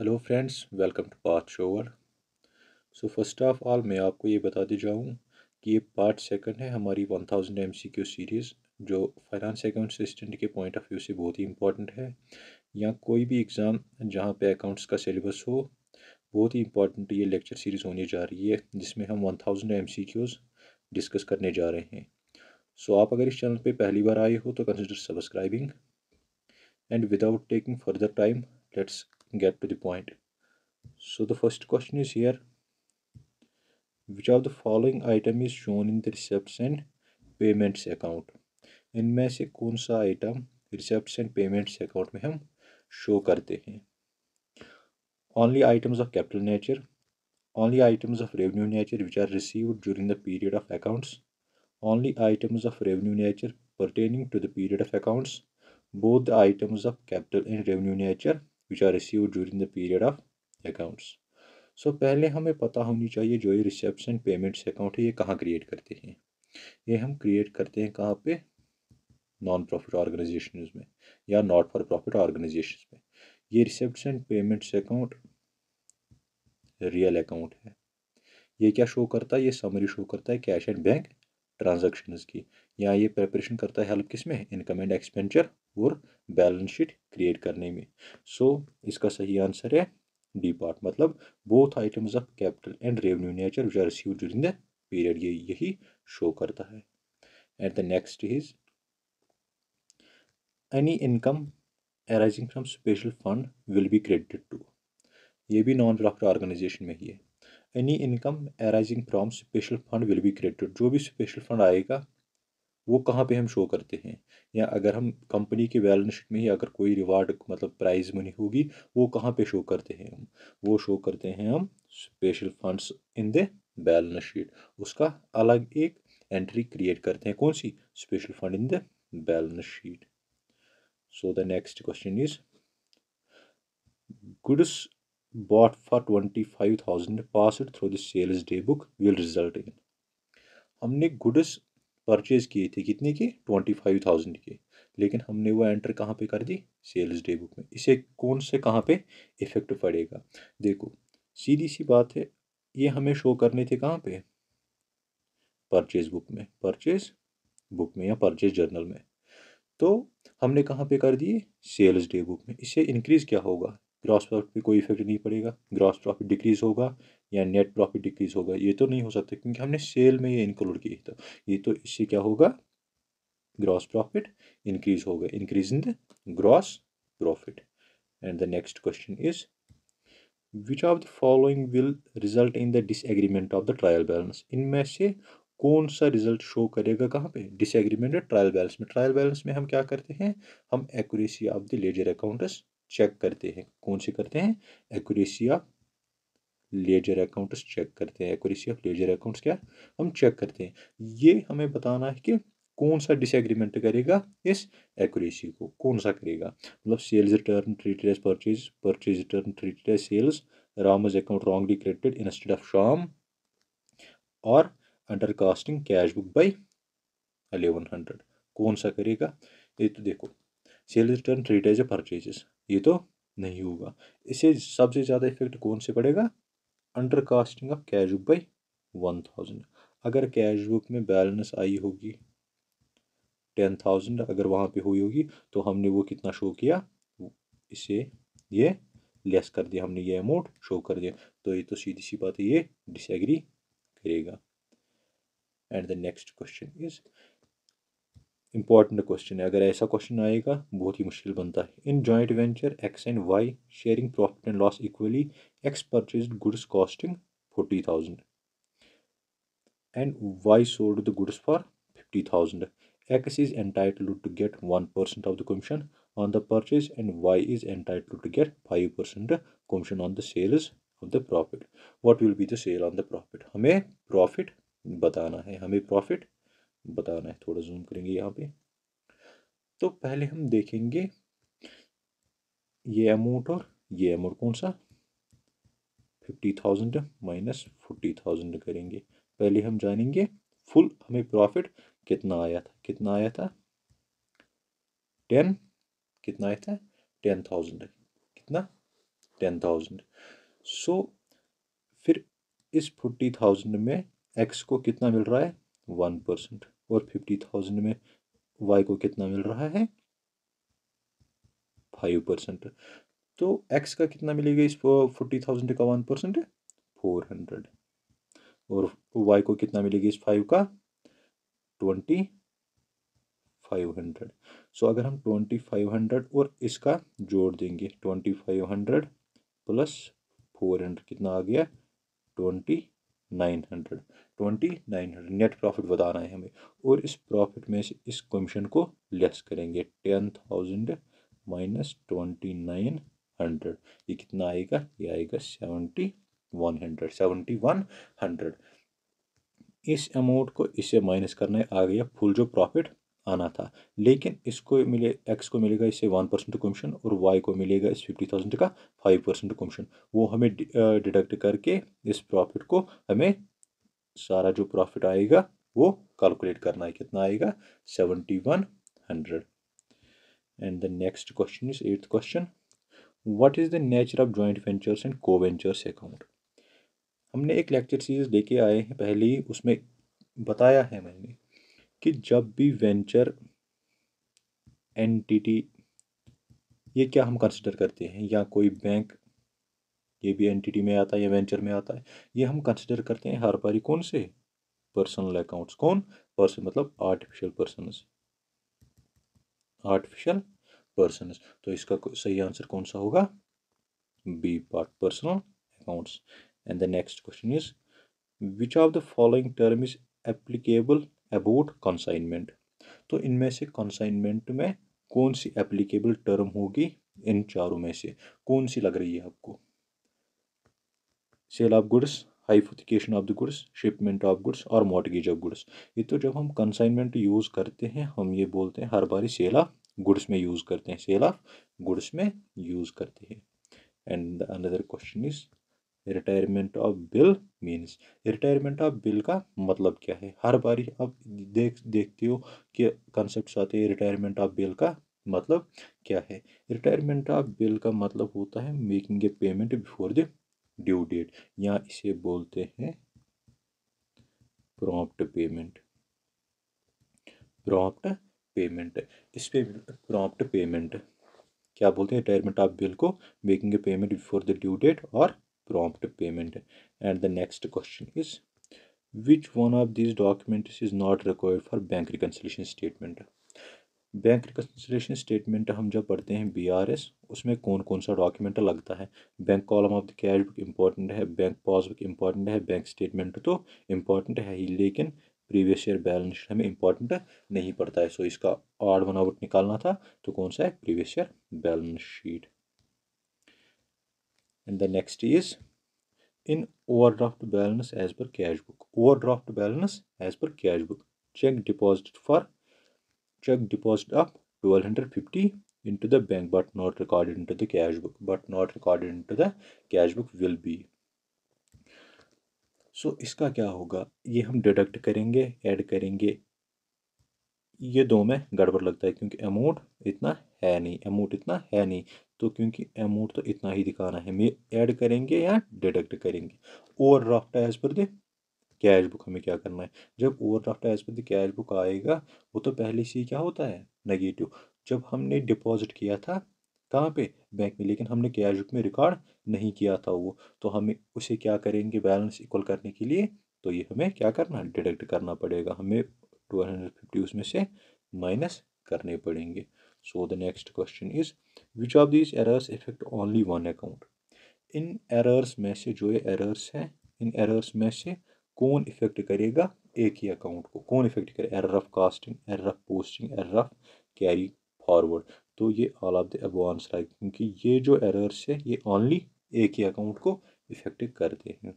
Hello friends welcome to part shower so first of all मैं आपको ये बता दे जाऊँ कि ये पार्ट सेकंड है हमारी 1000 थाउजेंड एम सीरीज़ जो फाइनेंस अकाउंट असिस्टेंट के पॉइंट ऑफ व्यू से बहुत ही इंपॉर्टेंट है या कोई भी एग्ज़ाम जहाँ पे अकाउंट्स का सिलेबस हो बहुत ही इंपॉर्टेंट ये लेक्चर सीरीज़ होने जा रही है जिसमें हम वन थाउजेंड एम डिस्कस करने जा रहे हैं सो so, आप अगर इस चैनल पर पहली बार आए हो तो consider subscribing and without taking further time let's get to the point so the first question is here which of the following item is shown in the receipts and payments account in इनमें se कौन sa item receipts and payments account में हम show karte hain only items of capital nature only items of revenue nature which are received during the period of accounts only items of revenue nature pertaining to the period of accounts both the items of capital and revenue nature which are receive during the period of accounts so पहले हमें पता होनी चाहिए जो ये रिसेप्स and payments account है ये कहाँ क्रिएट करते हैं ये हम क्रिएट करते हैं कहाँ पे नॉन प्रॉफिट ऑर्गेनाइजेशन में या नॉट फॉर प्रॉफिट ऑर्गेनाइजेशन में ये receipt and payments account real account है ये क्या शो करता है ये समरी शो करता है कैश एंड बैंक ट्रांजैक्शंस की या ये प्रेपरेशन करता है हेल्प किस में इनकम एंड एक्सपेंचर और बैलेंस शीट क्रिएट करने में सो so, इसका सही आंसर है डी पार्ट मतलब both items of capital and revenue nature which are receive during the period ये यही शो करता है and the next is any income arising from special fund will be credited to ये भी non profit organisation में ही है any income arising from special fund will be created जो भी स्पेशल फंड आएगा वो कहाँ पे हम शो करते हैं या अगर हम कंपनी के बैलेंस शीट में ही अगर कोई रिवार्ड मतलब प्राइज मनी होगी वो कहाँ पे शो करते हैं हम वो शो करते हैं हम special funds in the balance sheet उसका अलग एक एंट्री क्रिएट करते हैं कौन सी special fund in the balance sheet so the next question is goods bought for 25,000 passed through the sales day book will result in हमने goods purchase किए थे कितने के थाउजेंड के लेकिन हमने वो एंटर कहाँ पे कर दी सेल्स डे बुक में इसे कौन से कहाँ पे इफ़ेक्ट पड़ेगा देखो सीधी सी बात है ये हमें शो करने थे कहाँ पे परचेज बुक में परचेज बुक में या परचेज जर्नल में तो हमने कहाँ पे कर दिए सेल्स डे बुक में इससे इंक्रीज़ क्या होगा ग्रॉस प्रॉफिट पे कोई इफेक्ट नहीं पड़ेगा ग्रॉस प्रॉफिट डिक्रीज होगा या नेट प्रॉफिट डिक्रीज होगा ये तो नहीं हो सकता क्योंकि हमने सेल में ये इंक्लूड किया था ये तो इससे क्या होगा ग्रॉस प्रॉफिट इंक्रीज होगा increase in the gross profit and the next question is which of the following will result in the disagreement of the trial balance इनमें से कौन सा रिजल्ट शो करेगा कहाँ पे डिसएग्रीमेंट ट्रायल बैलेंस में trial balance में हम क्या करते हैं हम accuracy of the ledger accounts check करते हैं कौन से करते हैं accuracy of ledger accounts check करते हैं एक्यूरेसी ऑफ लेजर अकाउंट्स क्या हम चेक करते हैं ये हमें बताना है कि कौन सा डिसएग्रीमेंट करेगा इस एक्यूरेसी को कौन सा करेगा मतलब sales return treated as purchase purchase return treated as sales Ram's account wrongly credited instead of Shyam और under casting cash book by eleven hundred कौन सा करेगा ये तो देखो sale return treat as a purchases ये तो नहीं होगा इसे सबसे ज़्यादा इफेक्ट कौन से पड़ेगा under casting of cash book by one thousand अगर कैश बुक में बैलेंस आई होगी टेन थाउजेंड अगर वहाँ पे हुई होगी तो हमने वो कितना शो किया इसे ये लेस कर दिया हमने ये अमाउंट शो कर दिया तो ये तो सीधी सी बात है ये डिसएग्री करेगा and the next question is important question है अगर ऐसा क्वेश्चन आएगा बहुत ही मुश्किल बनता है in joint venture X and Y sharing profit and loss equally X purchase goods costing forty thousand and Y sold the goods for fifty thousand X is entitled to get one percent of the commission on the purchase and Y is entitled to get five percent commission on the sales of the profit what will be the sale on the profit हमें profit बताना है हमें profit बताना है थोड़ा zoom करेंगे यहाँ पे तो पहले हम देखेंगे ये अमाउंट और ये अमाउंट कौन सा fifty thousand minus forty thousand करेंगे पहले हम जानेंगे फुल हमें प्रॉफिट कितना आया था कितना आया था टेन कितना आया था टेन थाउजेंड कितना टेन थाउजेंड सो फिर इस फोर्टी थाउजेंड में एक्स को कितना मिल रहा है वन परसेंट और फिफ्टी थाउजेंड में वाई को कितना मिल रहा है फाइव परसेंट तो एक्स का कितना मिलेगा इस फोर्टी थाउजेंड का वन परसेंट फोर हंड्रेड और वाई को कितना मिलेगी इस फाइव का ट्वेंटी फाइव हंड्रेड सो अगर हम ट्वेंटी फाइव हंड्रेड और इसका जोड़ देंगे twenty five hundred plus four hundred कितना आ गया twenty nine hundred twenty nine hundred net profit बताना है हमें और इस प्रॉफिट में से इस कमीशन को लेस करेंगे ten thousand minus twenty nine hundred ये कितना आएगा ये आएगा seventy one hundred seventy one hundred इस अमाउंट को इसे माइनस करना है आ गया फुल जो प्रॉफिट आना था लेकिन इसको मिले एक्स को मिलेगा इससे वन परसेंट कमीशन और वाई को मिलेगा इस फिफ्टी थाउजेंड का फाइव परसेंट कमीशन वो हमें डिडक्ट करके इस प्रॉफिट को हमें सारा जो प्रॉफिट आएगा वो कैलकुलेट करना है कितना आएगा seventy one hundred and the next question is eighth question what is the nature of joint ventures and co ventures account हमने एक लेक्चर सीरीज लेके आए हैं पहले ही उसमें बताया है मैंने कि जब भी वेंचर एंटिटी ये क्या हम कंसिडर करते हैं या कोई बैंक ये भी एंटिटी में आता है या वेंचर में आता है ये हम कंसिडर करते हैं हर बारी कौन से पर्सनल अकाउंट्स कौन पर्सन मतलब आर्टिफिशियल पर्सन आर्टिफिशियल पर्सन तो इसका सही आंसर कौन सा होगा B part personal accounts and the next question is which of the following term is applicable about consignment तो इनमें से कंसाइनमेंट में कौन सी एप्लीकेबल टर्म होगी इन चारों में से कौन सी लग रही है आपको sale of goods hypothecation of the goods shipment of goods और मोटगेज ऑफ गुड्स ये तो जब हम कंसाइनमेंट यूज़ करते हैं हम ये बोलते हैं हर बारी सेल ऑफ गुड्स में यूज़ करते हैं सेल ऑफ गुड्स में यूज़ करते हैं and another question is retirement of bill means retirement of bill का मतलब क्या है हर बारी आप देख देखते हो कि कंसेप्ट आते हैं रिटायरमेंट ऑफ बिल का मतलब क्या है रिटायरमेंट ऑफ बिल का मतलब होता है making a payment before the due date या इसे बोलते हैं प्रॉम्प्ट पेमेंट प्रॉम्प्ट पेमेंट इस पे प्रॉम्प्ट पेमेंट क्या बोलते हैं रिटायरमेंट ऑफ बिल को making a payment before the due date और prompt payment and the next question is which one of these documents is not required for bank reconciliation statement bank reconciliation statement हम जब पढ़ते हैं B R S उसमें कौन कौन सा document लगता है bank column of the cash book important है बैंक पासबुक इंपॉर्टेंट है बैंक स्टेटमेंट तो इंपॉर्टेंट है ही लेकिन प्रीवियस ईयर बैलेंस शीट हमें इंपॉर्टेंट नहीं पड़ता है सो इसका आर्ड वन आउट निकालना था तो कौन सा है previous year balance sheet and the next is in overdraft balance as per cash book overdraft balance as per cash book check deposit for check deposit of 1250 into the bank but not recorded into the cash book but not recorded into the cash book will be so so, इसका क्या होगा ये हम deduct करेंगे add करेंगे ये दो में गड़बड़ लगता है क्योंकि अमाउंट इतना है नहीं अमाउंट इतना है नहीं तो क्योंकि अमाउंट तो इतना ही दिखाना है हमें ऐड करेंगे या डिडक्ट करेंगे overdraft as per the cash book हमें क्या करना है जब overdraft as per the cash book आएगा वो तो पहले से ही क्या होता है नेगेटिव जब हमने डिपॉजिट किया था कहाँ पे बैंक में लेकिन हमने कैश बुक में रिकॉर्ड नहीं किया था वो तो हमें उसे क्या करेंगे बैलेंस इक्वल करने के लिए तो ये हमें क्या करना डिडक्ट करना पड़ेगा हमें टू हंड्रेड फिफ्टी उसमें से माइनस करने पड़ेंगे so the next question is which of these errors effect only one account इन एरर्स में से जो ये एरर्स हैं इन एरर्स में से कौन इफ़ेक्ट करेगा एक ही अकाउंट को कौन इफ़ेक्ट करेगा error of casting error of posting error of carry forward तो ये all of the above like क्योंकि ये जो एरर्स है ये ओनली एक ही अकाउंट को इफ़ेक्ट करते हैं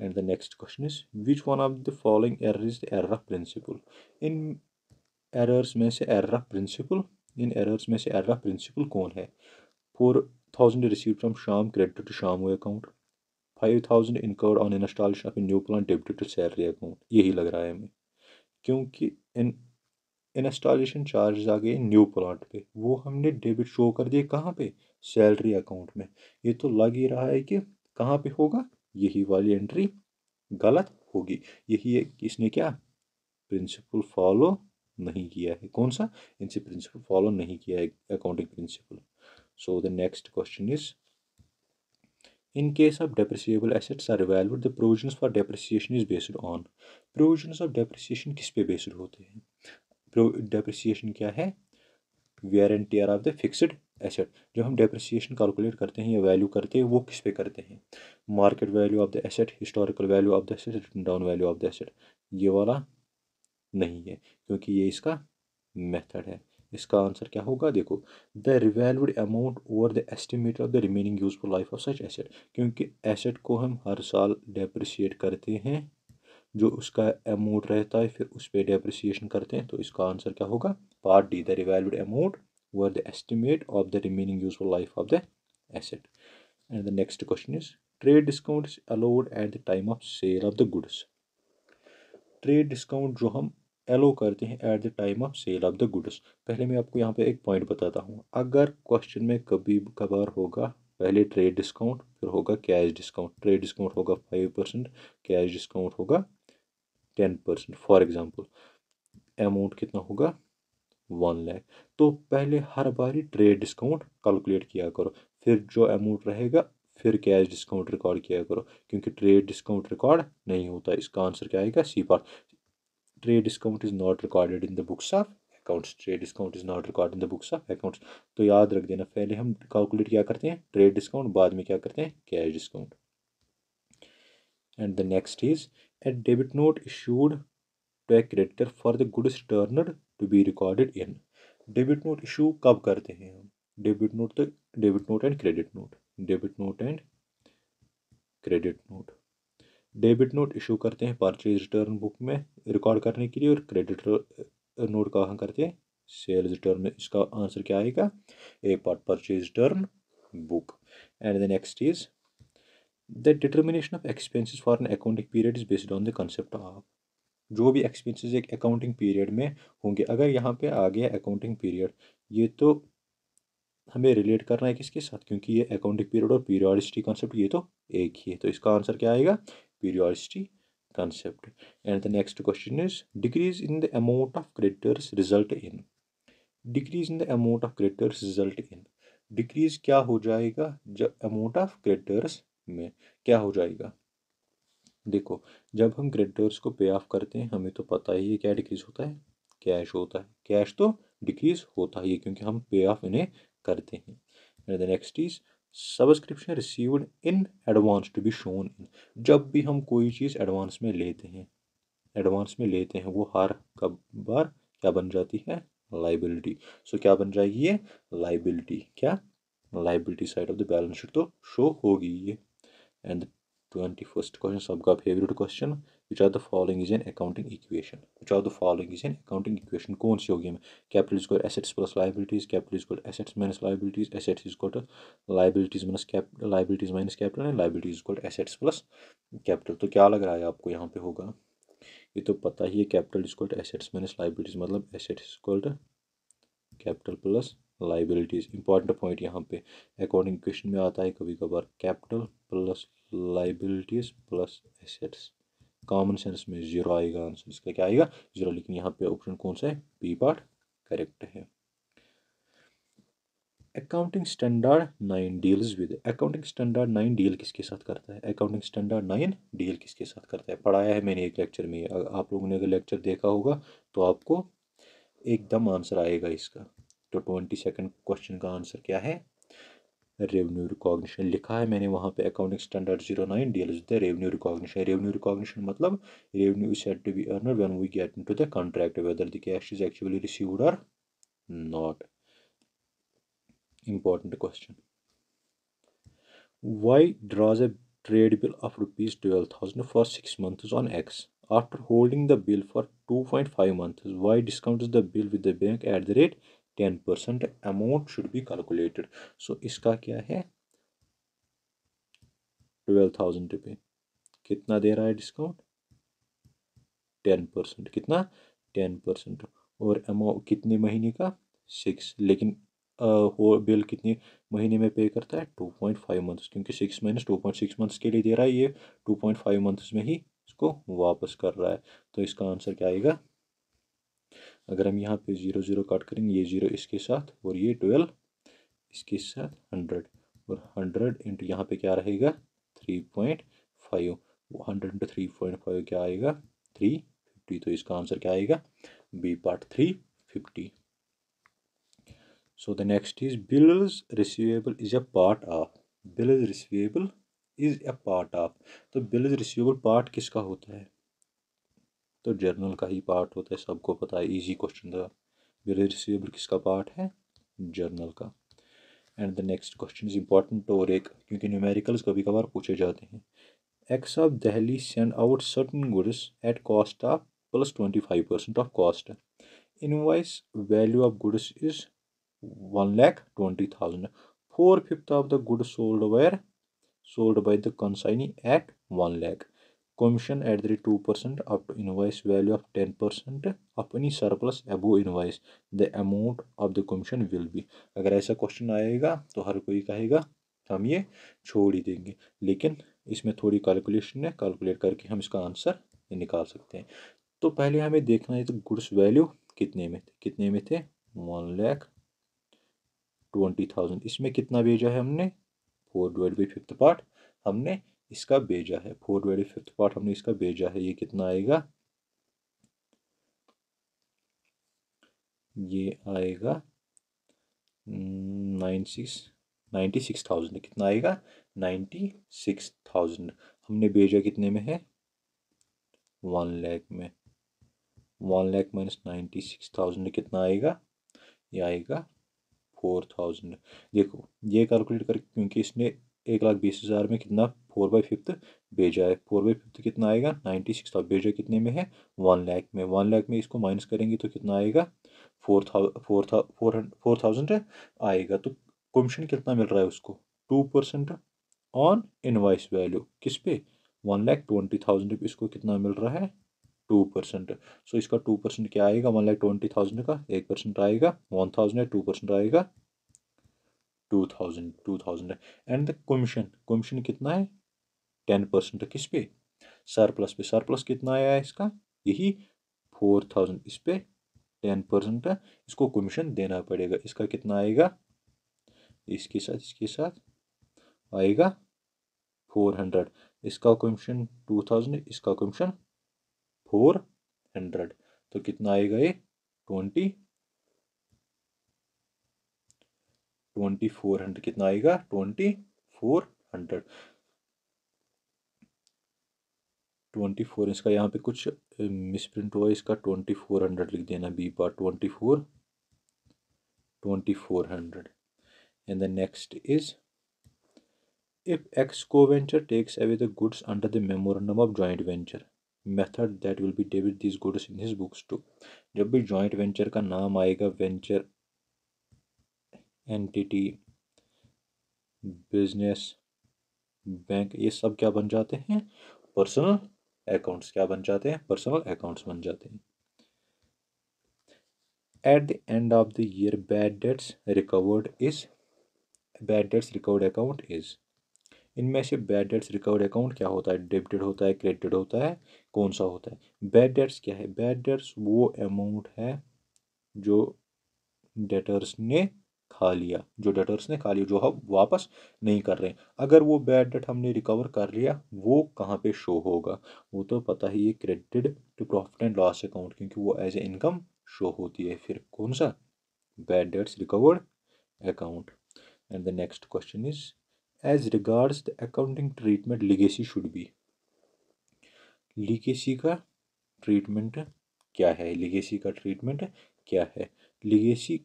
and the next question is which one of the following error is the error of principle इन एरर्स में से ऑफ प्रिंसिपल इन एरर्स में से ऑफ प्रिंसिपल कौन है four thousand receive from Shyam credit to Shyam's account five thousand incurred on installation of a new plan debit to salary account यही लग रहा है हमें क्योंकि इन इंस्टॉलेशन चार्ज आ गए न्यू प्लांट पे वो हमने डेबिट शो कर दिए कहाँ पे सैलरी अकाउंट में ये तो लग ही रहा है कि कहाँ पे होगा यही वाली एंट्री गलत होगी यही है इसने क्या प्रिंसिपल फॉलो नहीं किया है कौन सा इनसे प्रिंसिपल फॉलो नहीं किया है accounting principle so the next question is in case of depreciable assets are valued the provision for depreciation is based on provision of depreciation किस पे बेस्ड होते हैं डेप्रिसिएशन क्या है wear and tear of the fixed asset जो हम depreciation calculate करते हैं या वैल्यू करते हैं वो किस पे करते हैं market value of the asset historical value of the asset written down value of the asset ये वाला नहीं है क्योंकि ये इसका मेथड है इसका आंसर क्या होगा देखो the revalued amount over the estimate of the remaining useful life of such asset क्योंकि एसेट को हम हर साल डेप्रिसिएट करते हैं जो उसका अमाउंट रहता है फिर उस पर डेप्रिसिएशन करते हैं तो इसका आंसर क्या होगा part D the revalued amount over the estimate of the remaining useful life of the asset and the next question is trade discount is allowed at the time of sale of the goods trade discount जो हम allow करते हैं at the time of sale of the goods पहले मैं आपको यहाँ पे एक पॉइंट बताता हूँ अगर क्वेश्चन में कभी कभार होगा पहले ट्रेड डिस्काउंट फिर होगा कैश डिस्काउंट ट्रेड डिस्काउंट होगा फाइव परसेंट कैश डिस्काउंट होगा ten percent for example amount कितना होगा वन लैख तो पहले हर बारी ट्रेड डिस्काउंट कैलकुलेट किया करो फिर जो अमाउंट रहेगा फिर कैश डिस्काउंट रिकॉर्ड किया करो क्योंकि ट्रेड डिस्काउंट रिकॉर्ड नहीं होता इसका आंसर क्या आएगा C part trade discount is not recorded in the books of accounts trade discount is not record in the books of accounts तो याद रख देना पहले हम कैलकुलेट क्या करते हैं ट्रेड डिस्काउंट बाद में क्या करते हैं cash discount and the next is a debit note issued to a creditor for the goods returned to be recorded in debit note issue कब करते हैं हम डेबिट नोट तो debit note and credit note debit note and credit note debit note issue करते हैं purchase return book में record करने के लिए और क्रेडिट नोट का करते हैं सेल्स रिटर्न में इसका आंसर क्या आएगा A part purchase return book and the next is the determination of expenses for an accounting period is based on the concept of जो भी एक्सपेंसेस एक अकाउंटिंग पीरियड में होंगे अगर यहाँ पे आ गया अकाउंटिंग पीरियड ये तो हमें रिलेट करना है किसके साथ क्योंकि ये अकाउंटिंग पीरियड और पीरियडिसिटी कॉन्सेप्ट ये तो एक ही है तो इसका आंसर क्या आएगा periodicity concept. And the next question is decrease in the amount of creditors result in. Decrease in the amount of creditors result in. Decrease kya ho jayega जब amount of creditors mein kya ho jayega देखो जब हम creditors को पे of करते हैं हमें तो पता ही है क्या डिक्रीज होता है कैश होता है कैश तो डिक्रीज होता ही है क्योंकि हम पे ऑफ इन्हें करते हैं next is subscription received in advance to be shown in जब भी हम कोई चीज़ एडवांस में लेते हैं एडवांस में लेते हैं वो हर कब बार क्या बन जाती है लाइबिलिटी सो so, क्या बन जाएगी ये लाइबिलिटी क्या liability side of the balance sheet तो शो होगी ये एंड ट्वेंटी फर्स्ट क्वेश्चन सबका favourite question which are the following is an accounting equation which are the following is an accounting equation कौन सी होगी capital is assets plus liabilities capital is equal assets minus liabilities assets is caught liabilities minus capital liabilities minus capital and liabilities is equal assets plus capital तो क्या लग रहा है आपको यहाँ पे होगा ये तो पता ही है capital is equal assets minus liabilities मतलब assets is called capital plus liabilities important point यहाँ पे अकॉर्डिंग इक्वेशन में आता है कभी कभार capital plus liabilities plus assets common sense में जीरो आएगा आंसर इसका क्या आएगा जीरो लेकिन यहाँ पे ऑप्शन कौन सा है पी पार्ट करेक्ट है accounting standard nine deals with accounting standard nine deal किसके साथ करता है अकाउंटिंग स्टैंडर्ड नाइन डील किसके साथ करता है पढ़ाया है मैंने एक लेक्चर में आप लोगों ने अगर लेक्चर देखा होगा तो आपको एकदम आंसर आएगा इसका तो ट्वेंटी सेकेंड क्वेश्चन का आंसर क्या है रेवन्यू रिकॉग्निशन लिखा है मैंने वहाँ पे accounting standard zero nine deal the revenue recognition revenue recognition मतलब revenue set to be earner when we get in to the contract whether the cash is actually received or not important question Y draws a trade bill of rupees twelve thousand for six months on X after holding the bill for to point five months Y discount the bill with the bank at the rate ten percent amount should be calculated so इसका क्या है twelve thousand रुपये कितना दे रहा है discount ten percent कितना ten percent और अमाउंट कितने महीने का सिक्स लेकिन हो बिल कितने महीने में पे करता है टू पॉइंट फाइव मंथ्स क्योंकि six minus two point six months के लिए दे रहा है ये टू पॉइंट फाइव मंथ्स में ही इसको वापस कर रहा है तो इसका आंसर क्या आएगा अगर हम यहाँ पे ज़ीरो ज़ीरो काट करेंगे ये ज़ीरो इसके साथ और ये ट्वेल्व इसके साथ हंड्रेड और हंड्रेड इंटू यहाँ पे क्या रहेगा three point five hundred into three point five क्या आएगा थ्री फिफ्टी तो इसका आंसर क्या आएगा B part three fifty so the next is bills receivable is a part of bills receivable is a part of तो bills receivable part किसका होता है तो जर्नल का ही पार्ट होता है सबको पता है इजी क्वेश्चन था रिसीवेबल किसका पार्ट है जर्नल का and the next question is important और एक क्योंकि न्यूमेरिकल्स कभी कभार पूछे जाते हैं X of Delhi send out certain goods at cost of plus twenty five percent of cost invoice value of goods is one lakh twenty thousand four fifth of the good sold were sold by the consignee at one lakh commission at the rate 2% up to value of ten percent of any surplus above invoice the amount of the commission will be अगर ऐसा question आएगा तो हर कोई कहेगा हम ये छोड़ ही देंगे लेकिन इसमें थोड़ी कैलकुलेशन है कैलकुलेट करके हम इसका आंसर निकाल सकते हैं तो पहले हमें देखना है तो गुड्स वैल्यू कितने में थे कितने में थे वन लैख ट्वेंटी थाउजेंड इसमें कितना भेजा है हमने four divide by fifth part हमने इसका भेजा है फोर्थ वेरी फिफ्थ पार्ट हमने इसका भेजा है ये कितना आएगा ये आएगा nine six ninety six thousand कितना आएगा नाइन्टी सिक्स थाउजेंड हमने भेजा कितने में है वन लैख में one lakh minus ninety six thousand कितना आएगा ये आएगा फोर थाउजेंड देखो ये कैलकुलेट कर क्योंकि इसने एक लाख बीस हज़ार में कितना फोर बाई फिफ्थ भेजा है फोर बाई फिफ्थ कितना आएगा नाइन्टी सिक्स था भेजा कितने में है वन लाख में वन लाख में इसको माइनस करेंगे तो कितना आएगा फोर थाउ फोर था फोर फोर थाउजेंड आएगा तो कमीशन कितना मिल रहा है उसको two percent on invoice value किस पे वन लाख ट्वेंटी थाउजेंड इसको कितना मिल रहा है टू परसेंट सो इसका टू परसेंट क्या आएगा वन लाख ट्वेंटी थाउजेंड का एक परसेंट आएगा वन थाउजेंड टू परसेंट आएगा two thousand two thousand and the commission commission कितना है टेन परसेंट किस पे सरप्लस पे सरप्लस कितना आया है इसका यही फोर थाउजेंड इस पे टेन परसेंट इसको कमीशन देना पड़ेगा इसका कितना आएगा इसके साथ इसके साथ आएगा फोर हंड्रेड इसका कमीशन टू थाउजेंड इसका कमीशन फोर हंड्रेड तो कितना आएगा ये ट्वेंटी ट्वेंटी फोर हंड्रेड कितना आएगा twenty four hundred twenty four इसका यहाँ पे कुछ मिसप्रिंट हुआ इसका ट्वेंटी फोर हंड्रेड लिख देना B part twenty four twenty four hundred and the next is if X co venture takes away the goods under the memorandum of joint venture method that will be debit this goods in his books to जब भी joint venture का नाम आएगा venture entity business bank ये सब क्या बन जाते हैं पर्सनल अकाउंट्स क्या बन जाते हैं पर्सनल अकाउंट्स बन जाते हैं at the end of the year bad debts recovered is bad debts recovered account is इनमें से बैड डेट्स रिकवर्ड अकाउंट क्या होता है डेबिटेड होता है क्रेडिटेड होता है कौन सा होता है बैड डेट्स क्या है बैड डेट्स वो अमाउंट है जो डेटर्स ने खा लिया जो डेटर्स ने खा लिया जो हम वापस नहीं कर रहे हैं अगर वो बैड डेट हमने रिकवर कर लिया वो कहाँ पे शो होगा वो तो पता ही है credited to profit and loss account क्योंकि वो एज ए इनकम शो होती है फिर कौन सा bad debts recovered account and the next question is as regards the accounting treatment legacy should be legacy का ट्रीटमेंट क्या है लिगेसी का ट्रीटमेंट क्या है लिगेसी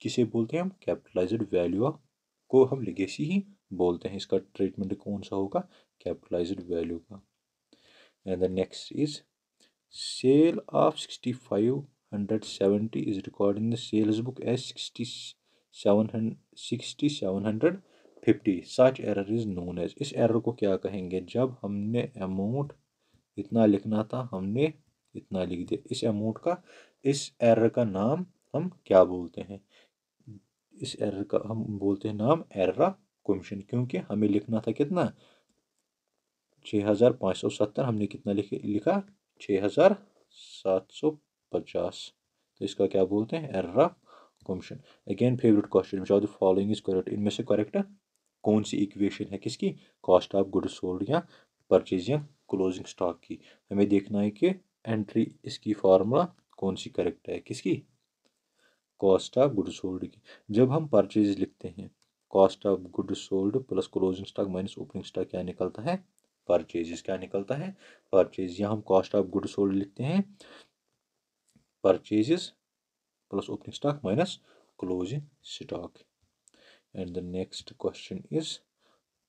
किसे बोलते हैं हम कैपिटलाइज्ड वैल्यू ऑफ को हम लिगेसी ही बोलते हैं इसका ट्रीटमेंट कौन सा होगा कैपिटलाइज्ड वैल्यू का and the next is sale of sixty five hundred seventy is record in the sales book as sixty seven sixty seven hundred fifty such error is known as इस error को क्या कहेंगे जब हमने amount इतना लिखना था हमने इतना लिख दिया इस अमाउंट का इस एरर का नाम हम क्या बोलते हैं इस एरर का हम बोलते हैं नाम एररा कमीशन क्योंकि हमें लिखना था कितना छः हज़ार पाँच सौ सत्तर हमने कितना लिखे लिखा छः हज़ार सात सौ पचास तो इसका क्या बोलते हैं error commission again favourite question which of the following is correct इनमें से करेक्ट कौन सी इक्वेशन है किसकी कॉस्ट ऑफ गुड सोल्ड या परचेज या क्लोजिंग स्टॉक की हमें देखना है कि एंट्री इसकी फार्मूला कौन सी करेक्ट है किसकी कॉस्ट ऑफ गुड सोल्ड की जब हम परचेज लिखते हैं cost of good sold plus closing stock minus opening stock क्या निकलता है परचेज क्या निकलता है परचेज या हम कॉस्ट ऑफ गुड सोल्ड लिखते हैं purchases plus opening stock minus closing stock and the next question is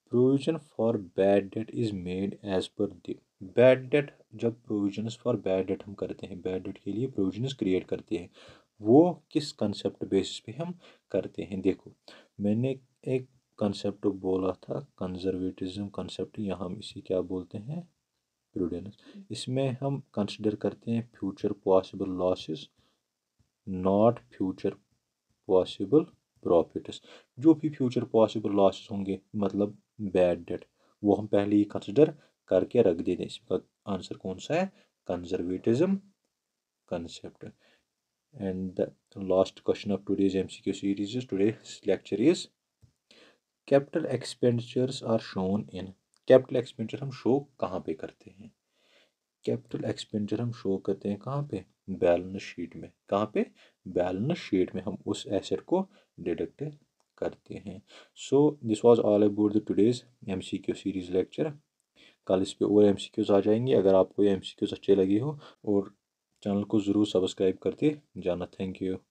provision for bad debt is made as per the bad debt जब प्रोविजन फॉर बैड डेट हम करते हैं bad debt के लिए provision create करते हैं वो किस कंसेप्ट बेसिस पे हम करते हैं देखो मैंने एक कंसेप्ट बोला था कंजर्वेटिज्म कंसेप्ट या हम इसे क्या बोलते हैं प्रूडेंस हम्म। इसमें हम कंसिडर करते हैं future possible losses not future possible profits जो भी फ्यूचर पॉसिबल लॉसेस होंगे मतलब बैड डेट वो हम पहले ही कंसिडर करके रख देते हैं इसका आंसर कौन सा है conservatism concept and the last question of today's MCQ series is today's lecture is capital expenditures are shown in capital expenditure हम show कहाँ पे करते हैं capital expenditure हम show करते हैं कहाँ पे balance sheet में कहाँ पे balance sheet में हम उस asset को deduct करते हैं so this was all about the today's MCQ series lecture कल इस पर और एम सी क्यूज आ जाएंगे अगर आपको ये एम सी क्यूज अच्छे लगे हो और चैनल को ज़रूर सब्सक्राइब करते जाना थैंक यू